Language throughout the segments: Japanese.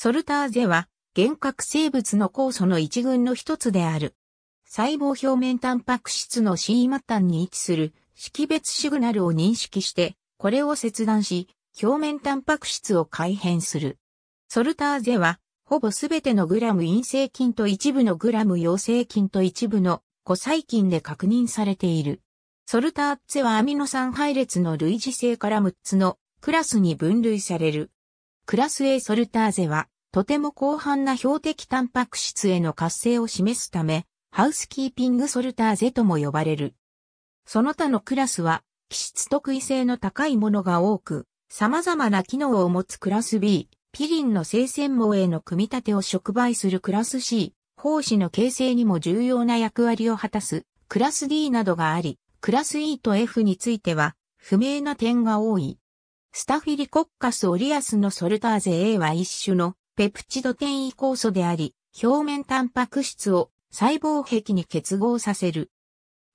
ソルターゼは、原核生物の酵素の一群の一つである。細胞表面タンパク質の C 末端に位置する識別シグナルを認識して、これを切断し、表面タンパク質を改変する。ソルターゼは、ほぼすべてのグラム陰性菌と一部のグラム陽性菌と一部の古細菌で確認されている。ソルターゼはアミノ酸配列の類似性から6つのクラスに分類される。クラス A ソルターゼは、とても広範な標的タンパク質への活性を示すため、ハウスキーピングソルターゼとも呼ばれる。その他のクラスは、気質特異性の高いものが多く、様々な機能を持つクラス B、ピリンの生鮮網への組み立てを触媒するクラス C、胞子の形成にも重要な役割を果たすクラス D などがあり、クラス E と F については不明な点が多い。スタフィリコッカスオリアスのソルターゼ A は一種のペプチド転移酵素であり、表面タンパク質を細胞壁に結合させる。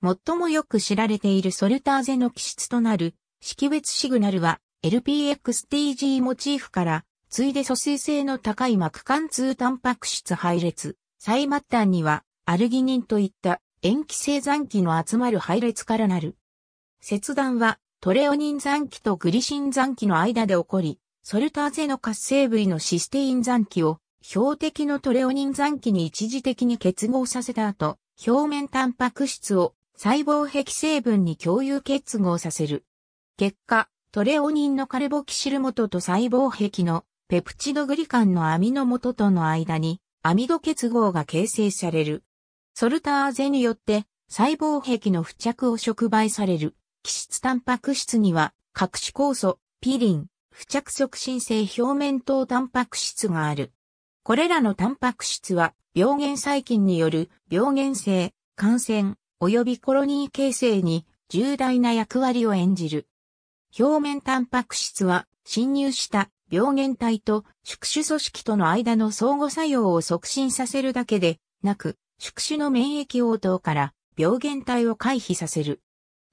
最もよく知られているソルターゼの基質となる識別シグナルは LPXTG モチーフからついで素水性の高い膜貫通タンパク質配列、最末端にはアルギニンといった塩基生残基の集まる配列からなる。切断はトレオニン残機とグリシン残機の間で起こり、ソルターゼの活性部位のシステイン残機を標的のトレオニン残機に一時的に結合させた後、表面タンパク質を細胞壁成分に共有結合させる。結果、トレオニンのカルボキシル元と細胞壁のペプチドグリカンのアミノ元との間にアミド結合が形成される。ソルターゼによって細胞壁の付着を触媒される。基質タンパク質には、各種酵素、ピリン、付着促進性表面等タンパク質がある。これらのタンパク質は、病原細菌による病原性、感染、及びコロニー形成に重大な役割を演じる。表面タンパク質は、侵入した病原体と宿主組織との間の相互作用を促進させるだけでなく、宿主の免疫応答から病原体を回避させる。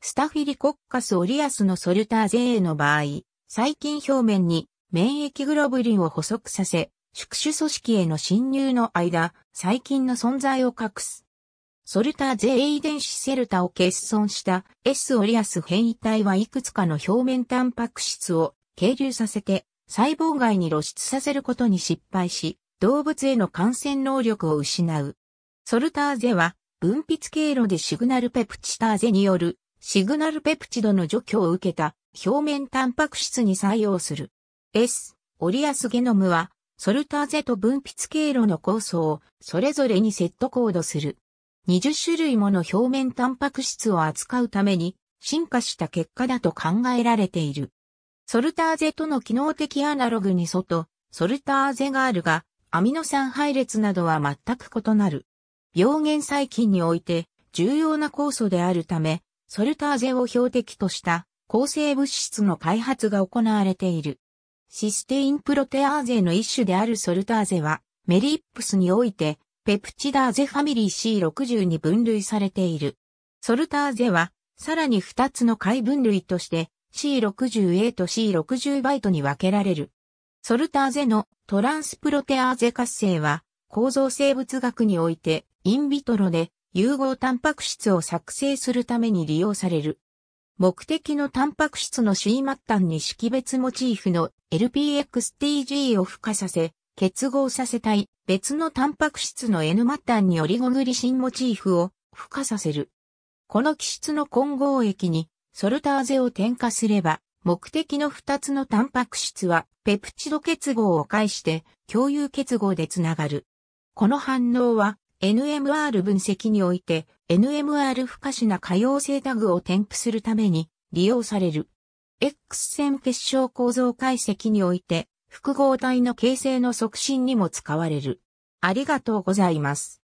スタフィリコッカスオリアスのソルターゼの場合、細菌表面に免疫グロブリンを補足させ、宿主組織への侵入の間、細菌の存在を隠す。ソルターゼ遺伝子セルタを欠損した S オリアス変異体はいくつかの表面タンパク質を経流させて細胞外に露出させることに失敗し、動物への感染能力を失う。ソルターゼは分泌経路でシグナルペプチターゼによるシグナルペプチドの除去を受けた表面タンパク質に採用する。S、オリアスゲノムは、ソルターゼと分泌経路の酵素をそれぞれにセットコードする。20種類もの表面タンパク質を扱うために進化した結果だと考えられている。ソルターゼとの機能的アナログに外、ソルターゼがあるが、アミノ酸配列などは全く異なる。病原細菌において重要な酵素であるため、ソルターゼを標的とした抗生物質の開発が行われている。システインプロテアーゼの一種であるソルターゼは、メリップスにおいて、ペプチダーゼファミリー C60 に分類されている。ソルターゼは、さらに2つの解分類として、C60A と C60 バイトに分けられる。ソルターゼのトランスプロテアーゼ活性は、構造生物学において、インビトロで融合タンパク質を作成するために利用される。目的のタンパク質の C 末端に識別モチーフの LPXTG を付加させ、結合させたい別のタンパク質の N 末端にオリゴグリシンモチーフを付加させる。この基質の混合液にソルターゼを添加すれば、目的の2つのタンパク質はペプチド結合を介して共有結合でつながる。この反応は NMR 分析において NMR 不可視な可用性タグを添付するために利用される。X 線結晶構造解析において複合体の形成の促進にも使われる。ありがとうございます。